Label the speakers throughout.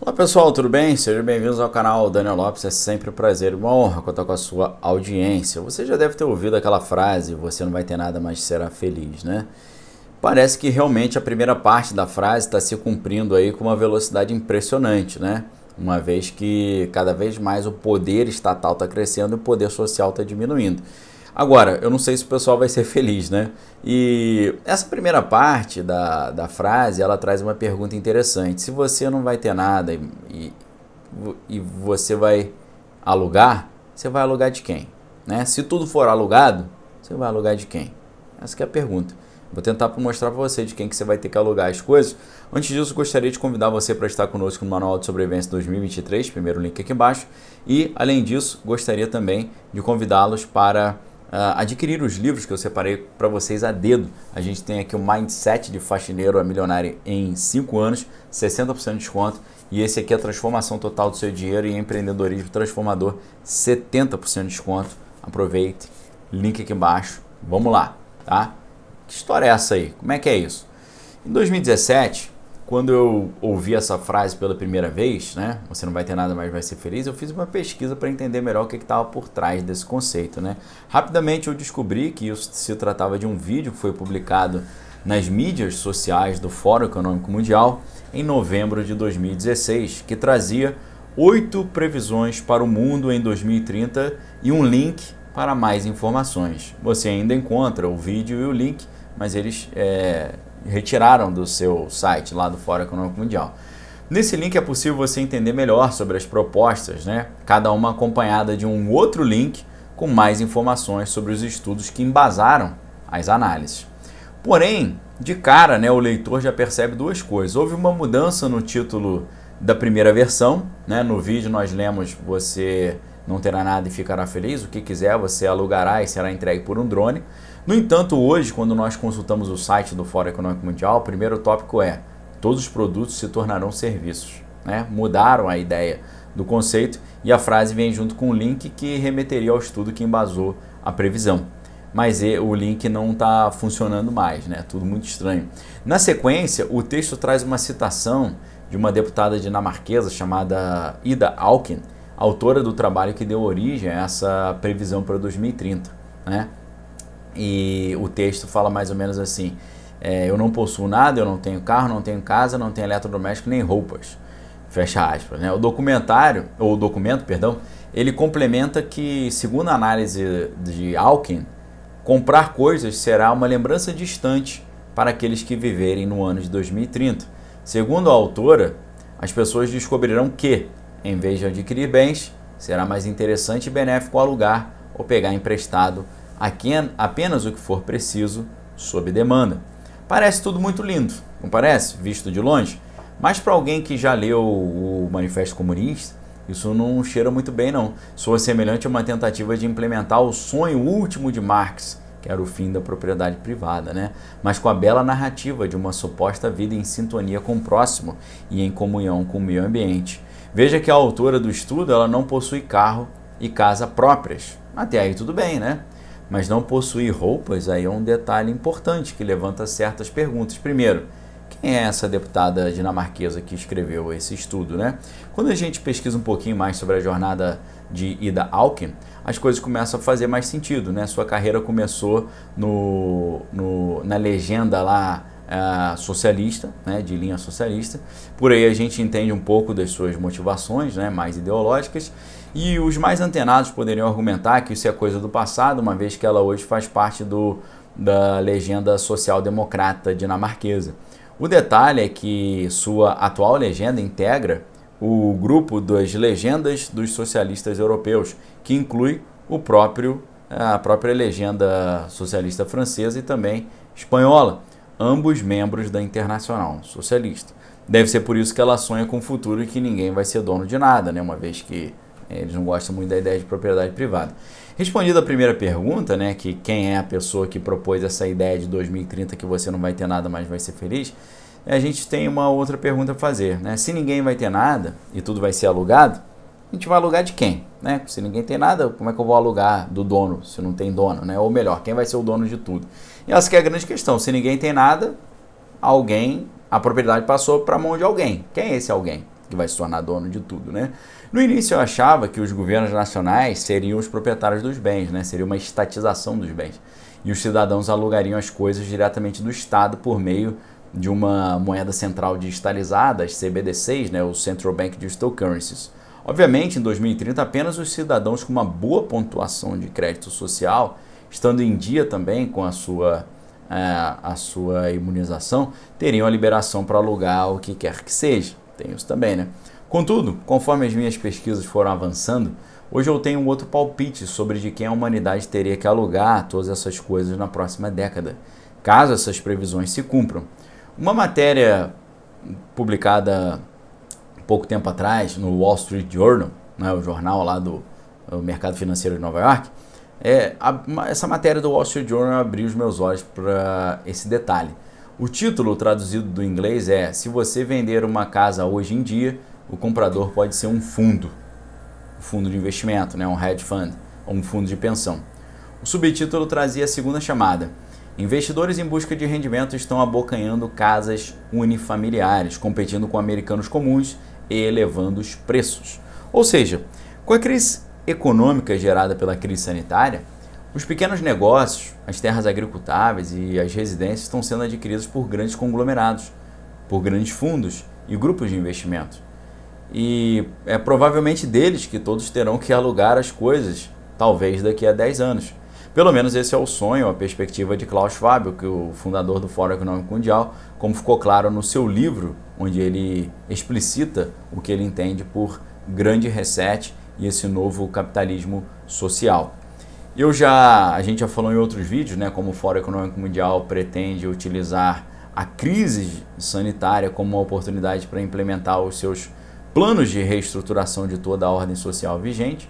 Speaker 1: Olá pessoal, tudo bem? Sejam bem-vindos ao canal Daniel Lopes. É sempre um prazer, uma honra contar com a sua audiência. Você já deve ter ouvido aquela frase: você não vai ter nada, mas será feliz, né? Parece que realmente a primeira parte da frase está se cumprindo aí com uma velocidade impressionante, né? Uma vez que cada vez mais o poder estatal está crescendo e o poder social está diminuindo. Agora, eu não sei se o pessoal vai ser feliz, né? E essa primeira parte da, da frase, ela traz uma pergunta interessante. Se você não vai ter nada e, e, e você vai alugar, você vai alugar de quem? Né? Se tudo for alugado, você vai alugar de quem? Essa que é a pergunta. Vou tentar mostrar para você de quem que você vai ter que alugar as coisas. Antes disso, gostaria de convidar você para estar conosco no Manual de Sobrevivência 2023, primeiro link aqui embaixo. E, além disso, gostaria também de convidá-los para ah, adquirir os livros que eu separei para vocês a dedo. A gente tem aqui o Mindset de Faxineiro a Milionário em 5 anos, 60% de desconto. E esse aqui é a Transformação Total do Seu Dinheiro e Empreendedorismo Transformador, 70% de desconto. Aproveite, link aqui embaixo. Vamos lá, tá? Que história é essa aí? Como é que é isso? Em 2017, quando eu ouvi essa frase pela primeira vez, né? Você não vai ter nada, mais, vai ser feliz. Eu fiz uma pesquisa para entender melhor o que estava por trás desse conceito, né? Rapidamente eu descobri que isso se tratava de um vídeo que foi publicado nas mídias sociais do Fórum Econômico Mundial em novembro de 2016, que trazia oito previsões para o mundo em 2030 e um link para mais informações. Você ainda encontra o vídeo e o link, mas eles é retiraram do seu site lá do Fórum Econômico Mundial. Nesse link é possível você entender melhor sobre as propostas, né? cada uma acompanhada de um outro link com mais informações sobre os estudos que embasaram as análises. Porém, de cara, né, o leitor já percebe duas coisas. Houve uma mudança no título da primeira versão. Né? No vídeo nós lemos você não terá nada e ficará feliz, o que quiser você alugará e será entregue por um drone. No entanto, hoje, quando nós consultamos o site do Fórum Econômico Mundial, o primeiro tópico é: todos os produtos se tornarão serviços. Né? Mudaram a ideia do conceito e a frase vem junto com o um link que remeteria ao estudo que embasou a previsão. Mas o link não está funcionando mais, né? Tudo muito estranho. Na sequência, o texto traz uma citação de uma deputada dinamarquesa chamada Ida Alken, autora do trabalho que deu origem a essa previsão para 2030. Né? E o texto fala mais ou menos assim: é, Eu não possuo nada, eu não tenho carro, não tenho casa, não tenho eletrodoméstico nem roupas. Fecha aspas. Né? O documentário, ou o documento, perdão, ele complementa que, segundo a análise de Alkin, comprar coisas será uma lembrança distante para aqueles que viverem no ano de 2030. Segundo a autora, as pessoas descobrirão que, em vez de adquirir bens, será mais interessante e benéfico alugar ou pegar emprestado apenas o que for preciso, sob demanda. Parece tudo muito lindo, não parece? Visto de longe. Mas para alguém que já leu o Manifesto Comunista, isso não cheira muito bem, não. Soa semelhante a uma tentativa de implementar o sonho último de Marx, que era o fim da propriedade privada, né? Mas com a bela narrativa de uma suposta vida em sintonia com o próximo e em comunhão com o meio ambiente. Veja que a autora do estudo ela não possui carro e casa próprias. Até aí tudo bem, né? mas não possuir roupas, aí é um detalhe importante que levanta certas perguntas. Primeiro, quem é essa deputada dinamarquesa que escreveu esse estudo, né? Quando a gente pesquisa um pouquinho mais sobre a jornada de Ida Alckmin, as coisas começam a fazer mais sentido, né? Sua carreira começou no, no na legenda lá socialista, né, de linha socialista. Por aí a gente entende um pouco das suas motivações né, mais ideológicas. E os mais antenados poderiam argumentar que isso é coisa do passado, uma vez que ela hoje faz parte do, da legenda social-democrata dinamarquesa. O detalhe é que sua atual legenda integra o grupo das legendas dos socialistas europeus, que inclui o próprio a própria legenda socialista francesa e também espanhola ambos membros da Internacional Socialista. Deve ser por isso que ela sonha com o futuro e que ninguém vai ser dono de nada, né? uma vez que é, eles não gostam muito da ideia de propriedade privada. Respondida a primeira pergunta, né, que quem é a pessoa que propôs essa ideia de 2030 que você não vai ter nada, mas vai ser feliz, é, a gente tem uma outra pergunta a fazer. Né? Se ninguém vai ter nada e tudo vai ser alugado, a gente vai alugar de quem? Né? Se ninguém tem nada, como é que eu vou alugar do dono, se não tem dono, né? Ou melhor, quem vai ser o dono de tudo? E essa que é a grande questão. Se ninguém tem nada, alguém, a propriedade passou para a mão de alguém. Quem é esse alguém que vai se tornar dono de tudo, né? No início eu achava que os governos nacionais seriam os proprietários dos bens, né? Seria uma estatização dos bens. E os cidadãos alugariam as coisas diretamente do Estado por meio de uma moeda central digitalizada, as CBDCs, né? O Central Bank Digital Currencies Obviamente, em 2030, apenas os cidadãos com uma boa pontuação de crédito social, estando em dia também com a sua, a, é, a sua imunização, teriam a liberação para alugar o que quer que seja. Tem isso também, né? Contudo, conforme as minhas pesquisas foram avançando, hoje eu tenho um outro palpite sobre de quem a humanidade teria que alugar todas essas coisas na próxima década, caso essas previsões se cumpram. Uma matéria publicada pouco tempo atrás no Wall Street Journal, né, o jornal lá do, mercado financeiro de Nova York, é, a, essa matéria do Wall Street Journal abriu os meus olhos para esse detalhe. O título traduzido do inglês é: Se você vender uma casa hoje em dia, o comprador pode ser um fundo, um fundo de investimento, né, um hedge fund, ou um fundo de pensão. O subtítulo trazia a segunda chamada: Investidores em busca de rendimento estão abocanhando casas unifamiliares, competindo com americanos comuns e elevando os preços. Ou seja, com a crise econômica gerada pela crise sanitária, os pequenos negócios, as terras agricultáveis e as residências estão sendo adquiridos por grandes conglomerados, por grandes fundos e grupos de investimento. E é provavelmente deles que todos terão que alugar as coisas, talvez daqui a 10 anos. Pelo menos esse é o sonho, a perspectiva de Klaus Schwab, que é o fundador do Fórum Econômico Mundial, como ficou claro no seu livro onde ele explicita o que ele entende por grande reset e esse novo capitalismo social. Eu já, a gente já falou em outros vídeos, né, como o Fórum Econômico Mundial pretende utilizar a crise sanitária como uma oportunidade para implementar os seus planos de reestruturação de toda a ordem social vigente.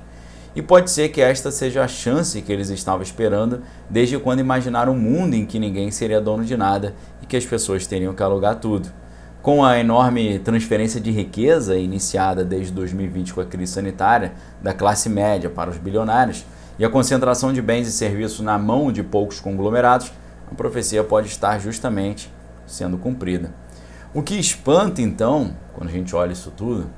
Speaker 1: E pode ser que esta seja a chance que eles estavam esperando desde quando imaginaram um mundo em que ninguém seria dono de nada e que as pessoas teriam que alugar tudo. Com a enorme transferência de riqueza iniciada desde 2020 com a crise sanitária da classe média para os bilionários e a concentração de bens e serviços na mão de poucos conglomerados, a profecia pode estar justamente sendo cumprida. O que espanta, então, quando a gente olha isso tudo,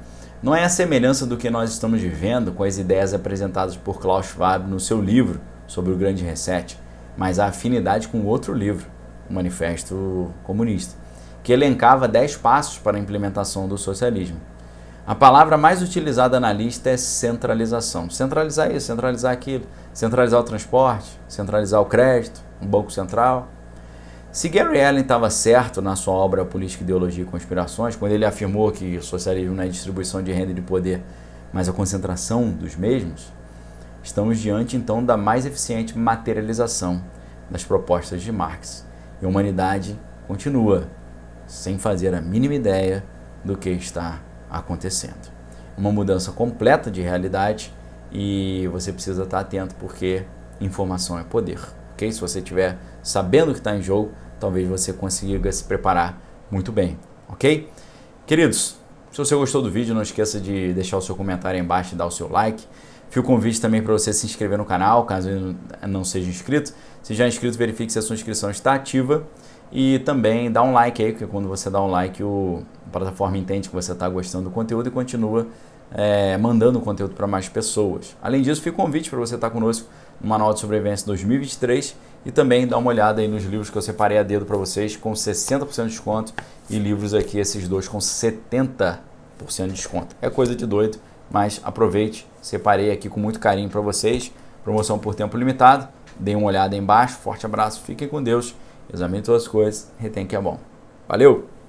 Speaker 1: não é a semelhança do que nós estamos vivendo com as ideias apresentadas por Klaus Schwab no seu livro sobre o Grande Reset, mas a afinidade com outro livro, o Manifesto Comunista que elencava dez passos para a implementação do socialismo. A palavra mais utilizada na lista é centralização. Centralizar isso, centralizar aquilo, centralizar o transporte, centralizar o crédito, um banco central. Se Gary Allen estava certo na sua obra Política, Ideologia e Conspirações, quando ele afirmou que o socialismo não é distribuição de renda e de poder, mas a concentração dos mesmos, estamos diante então da mais eficiente materialização das propostas de Marx. E a humanidade continua sem fazer a mínima ideia do que está acontecendo. Uma mudança completa de realidade e você precisa estar atento porque informação é poder, ok? Se você estiver sabendo o que está em jogo, talvez você consiga se preparar muito bem, ok? Queridos, se você gostou do vídeo, não esqueça de deixar o seu comentário aí embaixo e dar o seu like. Fica o convite também para você se inscrever no canal, caso não seja inscrito. Se já é inscrito, verifique se a sua inscrição está ativa. E também dá um like aí, porque quando você dá um like, o, a plataforma entende que você está gostando do conteúdo e continua é, mandando o conteúdo para mais pessoas. Além disso, fica o convite para você estar tá conosco no Manual de Sobrevivência 2023 e também dá uma olhada aí nos livros que eu separei a dedo para vocês com 60% de desconto e livros aqui, esses dois, com 70% de desconto. É coisa de doido, mas aproveite, separei aqui com muito carinho para vocês. Promoção por tempo limitado. Deem uma olhada aí embaixo. Forte abraço, fiquem com Deus examine todas as coisas, retém que é bom. Valeu!